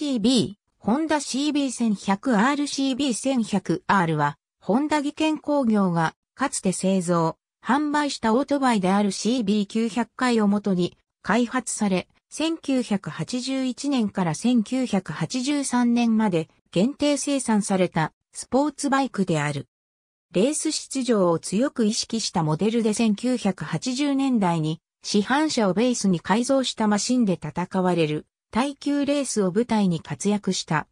CB、ホンダ CB1100RCB1100R は、ホンダ技研工業が、かつて製造、販売したオートバイである CB900 回をもとに、開発され、1981年から1983年まで限定生産されたスポーツバイクである。レース出場を強く意識したモデルで1980年代に市販車をベースに改造したマシンで戦われる耐久レースを舞台に活躍した。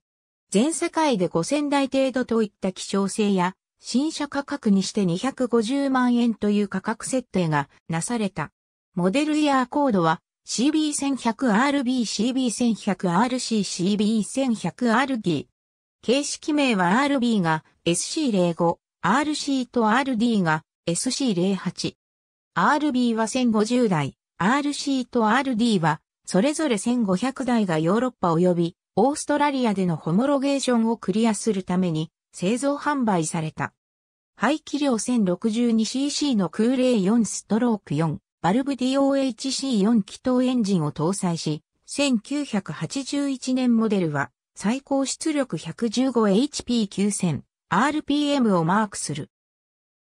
全世界で5000台程度といった希少性や、新車価格にして250万円という価格設定がなされた。モデルイヤーコードは CB1100RB、CB1100RC、CB1100RD。形式名は RB が SC05、RC と RD が SC08。RB は1050台、RC と RD はそれぞれ1500台がヨーロッパ及びオーストラリアでのホモロゲーションをクリアするために製造販売された。排気量 1062cc の空冷4ストローク4、バルブ DOHC4 気筒エンジンを搭載し、1981年モデルは最高出力 115HP9000、RPM をマークする。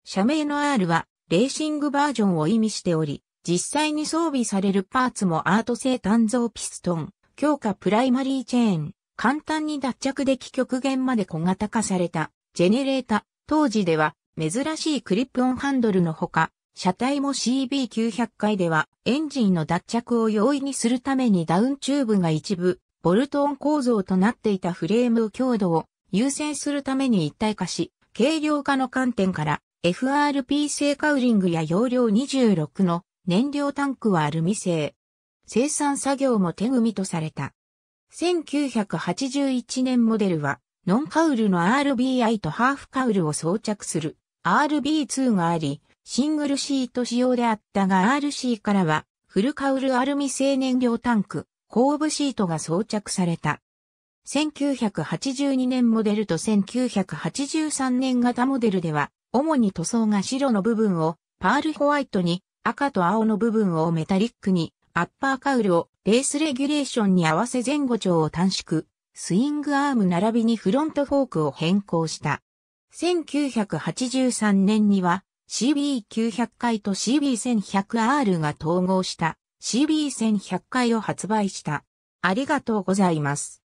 社名の R はレーシングバージョンを意味しており、実際に装備されるパーツもアート製鍛造ピストン、強化プライマリーチェーン、簡単に脱着でき極限まで小型化された、ジェネレータ、当時では珍しいクリップオンハンドルのほか、車体も CB900 回ではエンジンの脱着を容易にするためにダウンチューブが一部、ボルトオン構造となっていたフレーム強度を優先するために一体化し、軽量化の観点から FRP 製カウリングや容量26の燃料タンクはアルミ製。生産作業も手組みとされた。1981年モデルは、ノンカウルの RBI とハーフカウルを装着する RB2 があり、シングルシート仕様であったが RC からは、フルカウルアルミ製燃料タンク、後部シートが装着された。1982年モデルと1983年型モデルでは、主に塗装が白の部分をパールホワイトに赤と青の部分をメタリックに、アッパーカウルをレースレギュレーションに合わせ前後長を短縮、スイングアーム並びにフロントフォークを変更した。1983年には CB900 回と CB1100R が統合した CB1100 回を発売した。ありがとうございます。